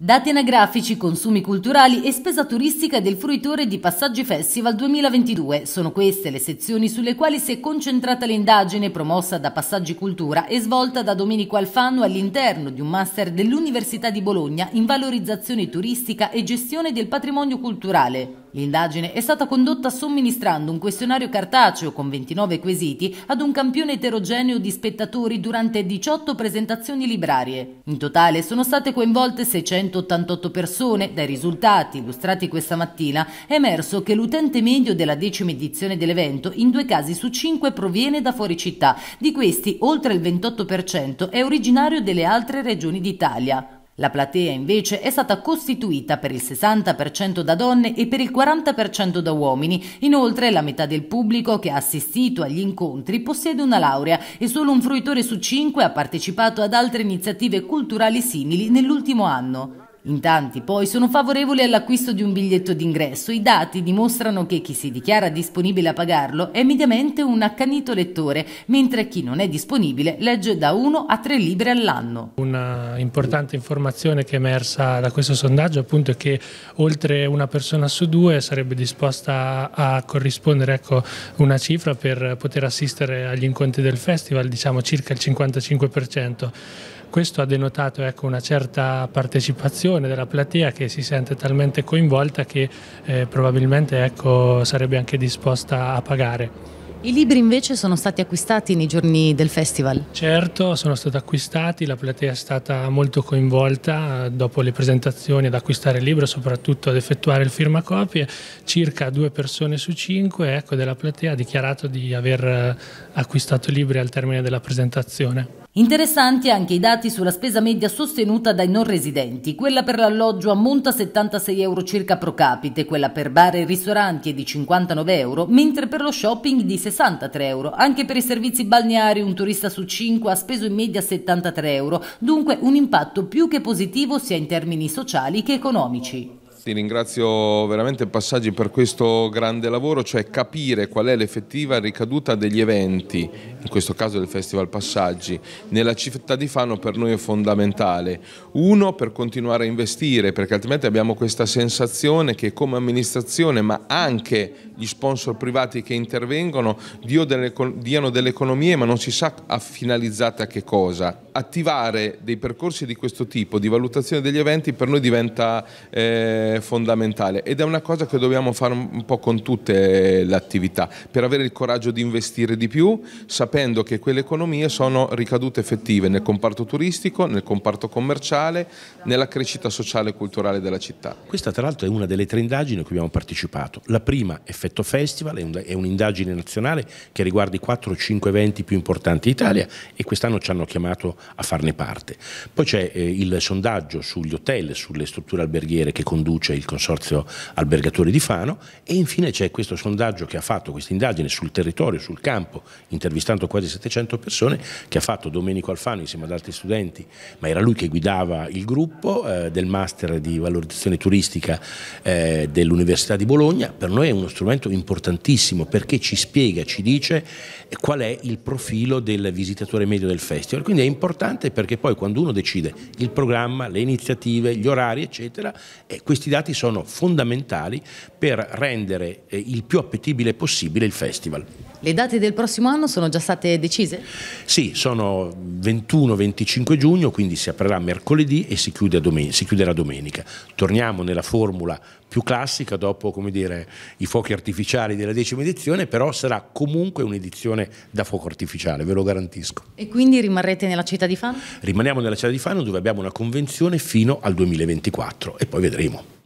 Dati anagrafici, consumi culturali e spesa turistica del fruitore di Passaggi Festival 2022 sono queste le sezioni sulle quali si è concentrata l'indagine promossa da Passaggi Cultura e svolta da Domenico Alfano all'interno di un master dell'Università di Bologna in valorizzazione turistica e gestione del patrimonio culturale. L'indagine è stata condotta somministrando un questionario cartaceo con 29 quesiti ad un campione eterogeneo di spettatori durante 18 presentazioni librarie. In totale sono state coinvolte 688 persone. Dai risultati illustrati questa mattina è emerso che l'utente medio della decima edizione dell'evento in due casi su cinque proviene da fuori città. Di questi oltre il 28% è originario delle altre regioni d'Italia. La platea invece è stata costituita per il 60% da donne e per il 40% da uomini. Inoltre la metà del pubblico che ha assistito agli incontri possiede una laurea e solo un fruitore su cinque ha partecipato ad altre iniziative culturali simili nell'ultimo anno. In tanti poi sono favorevoli all'acquisto di un biglietto d'ingresso. I dati dimostrano che chi si dichiara disponibile a pagarlo è mediamente un accanito lettore, mentre chi non è disponibile legge da 1 a 3 libri all'anno. Una importante informazione che è emersa da questo sondaggio appunto è che oltre una persona su due sarebbe disposta a corrispondere ecco, una cifra per poter assistere agli incontri del festival, diciamo circa il 55%. Questo ha denotato ecco, una certa partecipazione della platea che si sente talmente coinvolta che eh, probabilmente ecco, sarebbe anche disposta a pagare. I libri invece sono stati acquistati nei giorni del festival? Certo, sono stati acquistati, la platea è stata molto coinvolta dopo le presentazioni ad acquistare il libro, soprattutto ad effettuare il firmacopie. Circa due persone su cinque ecco, della platea ha dichiarato di aver eh, acquistato libri al termine della presentazione. Interessanti anche i dati sulla spesa media sostenuta dai non residenti. Quella per l'alloggio ammonta a 76 euro circa pro capite, quella per bar e ristoranti è di 59 euro, mentre per lo shopping di 63 euro. Anche per i servizi balneari un turista su 5 ha speso in media 73 euro, dunque un impatto più che positivo sia in termini sociali che economici ti ringrazio veramente Passaggi per questo grande lavoro, cioè capire qual è l'effettiva ricaduta degli eventi, in questo caso del Festival Passaggi, nella città di Fano per noi è fondamentale. Uno, per continuare a investire, perché altrimenti abbiamo questa sensazione che come amministrazione, ma anche gli sponsor privati che intervengono, diano delle economie, ma non si sa finalizzate a che cosa attivare dei percorsi di questo tipo, di valutazione degli eventi, per noi diventa eh, fondamentale ed è una cosa che dobbiamo fare un po' con tutte le attività, per avere il coraggio di investire di più, sapendo che quelle economie sono ricadute effettive nel comparto turistico, nel comparto commerciale, nella crescita sociale e culturale della città. Questa tra l'altro è una delle tre indagini a cui abbiamo partecipato. La prima, Effetto Festival, è un'indagine nazionale che riguarda i 4 5 eventi più importanti d'Italia e quest'anno ci hanno chiamato a farne parte. Poi c'è eh, il sondaggio sugli hotel, sulle strutture alberghiere che conduce il Consorzio Albergatori di Fano e infine c'è questo sondaggio che ha fatto, questa indagine sul territorio, sul campo, intervistando quasi 700 persone, che ha fatto Domenico Alfano insieme ad altri studenti, ma era lui che guidava il gruppo eh, del Master di Valorizzazione Turistica eh, dell'Università di Bologna. Per noi è uno strumento importantissimo perché ci spiega, ci dice qual è il profilo del visitatore medio del festival. Quindi è importante importante perché poi quando uno decide il programma, le iniziative, gli orari eccetera, eh, questi dati sono fondamentali per rendere eh, il più appetibile possibile il festival. Le date del prossimo anno sono già state decise? Sì, sono 21-25 giugno, quindi si aprirà mercoledì e si, domen si chiuderà domenica. Torniamo nella formula più classica dopo dire, i fuochi artificiali della decima edizione, però sarà comunque un'edizione da fuoco artificiale, ve lo garantisco. E quindi rimarrete nella città di Fano? Rimaniamo nella città di Fano dove abbiamo una convenzione fino al 2024 e poi vedremo.